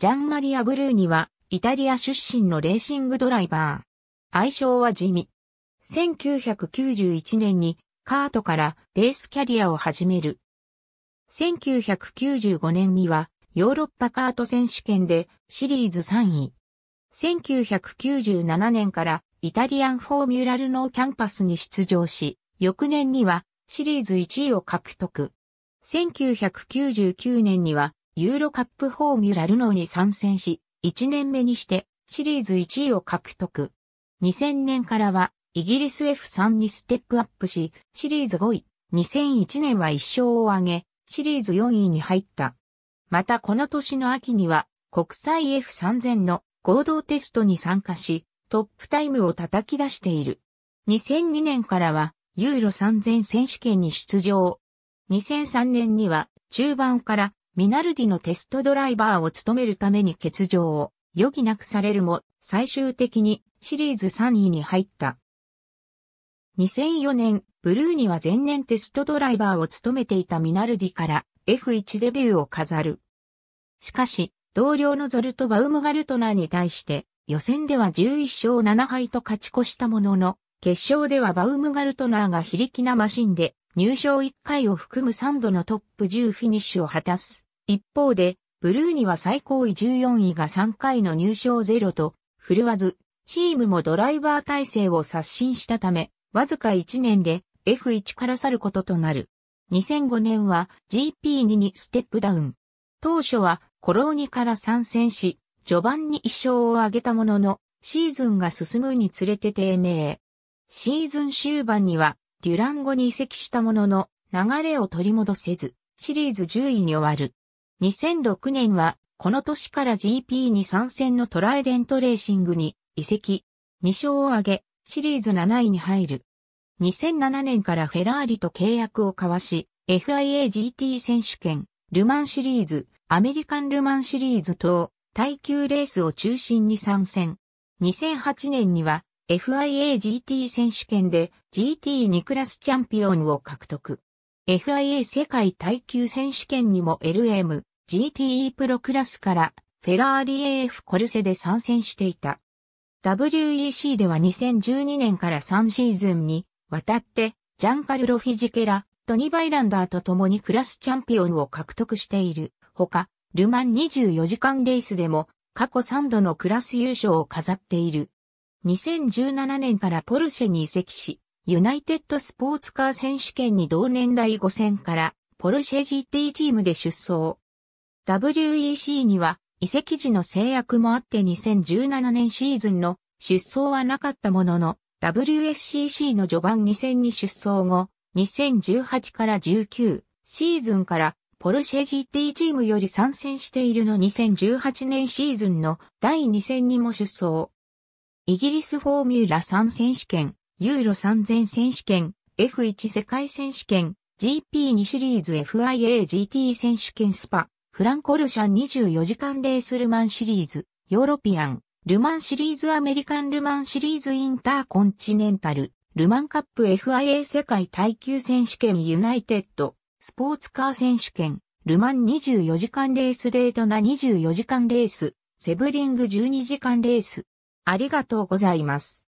ジャンマリア・ブルーニは、イタリア出身のレーシングドライバー。愛称は地味。1991年に、カートからレースキャリアを始める。1995年には、ヨーロッパカート選手権でシリーズ3位。1997年からイタリアンフォーミュラルのキャンパスに出場し、翌年にはシリーズ1位を獲得。1999年にはユーロカップフォーミュラルノーに参戦し、1年目にしてシリーズ1位を獲得。2000年からはイギリス F3 にステップアップし、シリーズ5位、2001年は1勝を挙げ、シリーズ4位に入った。またこの年の秋には、国際 F3000 の合同テストに参加し、トップタイムを叩き出している。2002年からは、ユーロ3000選手権に出場。2003年には、中盤からミナルディのテストドライバーを務めるために欠場を余儀なくされるも、最終的にシリーズ3位に入った。2004年、ブルーには前年テストドライバーを務めていたミナルディから F1 デビューを飾る。しかし、同僚のゾルト・バウムガルトナーに対して予選では11勝7敗と勝ち越したものの、決勝ではバウムガルトナーが非力なマシンで入賞1回を含む3度のトップ10フィニッシュを果たす。一方で、ブルーには最高位14位が3回の入賞ゼロと、振るわず、チームもドライバー体制を刷新したため、わずか1年で F1 から去ることとなる。2005年は GP2 にステップダウン。当初はコローニから参戦し、序盤に1勝を挙げたものの、シーズンが進むにつれて低迷。シーズン終盤には、デュランゴに移籍したものの、流れを取り戻せず、シリーズ10位に終わる。2006年は、この年から GP に参戦のトライデントレーシングに移籍、2勝を挙げ、シリーズ7位に入る。2007年からフェラーリと契約を交わし、FIAGT 選手権、ルマンシリーズ、アメリカンルマンシリーズ等、耐久レースを中心に参戦。2008年には、FIAGT 選手権で GT2 クラスチャンピオンを獲得。FIA 世界耐久選手権にも LM、GTE プロクラスからフェラーリ AF コルセで参戦していた。WEC では2012年から3シーズンに渡ってジャンカルロ・フィジケラ、トニ・バイランダーと共にクラスチャンピオンを獲得している。ほか、ルマン24時間レースでも過去3度のクラス優勝を飾っている。2017年からポルシェに移籍し、ユナイテッドスポーツカー選手権に同年代5戦からポルシェ GT チームで出走。WEC には移籍時の制約もあって2017年シーズンの出走はなかったものの WSCC の序盤2戦に出走後2018から19シーズンからポルシェ GT チームより参戦しているの2018年シーズンの第2戦にも出走。イギリスフォーミュラ3選手権ユーロ3000選手権、F1 世界選手権、GP2 シリーズ FIAGT 選手権スパ、フランコルシャン24時間レースルマンシリーズ、ヨーロピアン、ルマンシリーズアメリカンルマンシリーズインターコンチネンタル、ルマンカップ FIA 世界耐久選手権ユナイテッド、スポーツカー選手権、ルマン24時間レースレートナ24時間レース、セブリング12時間レース。ありがとうございます。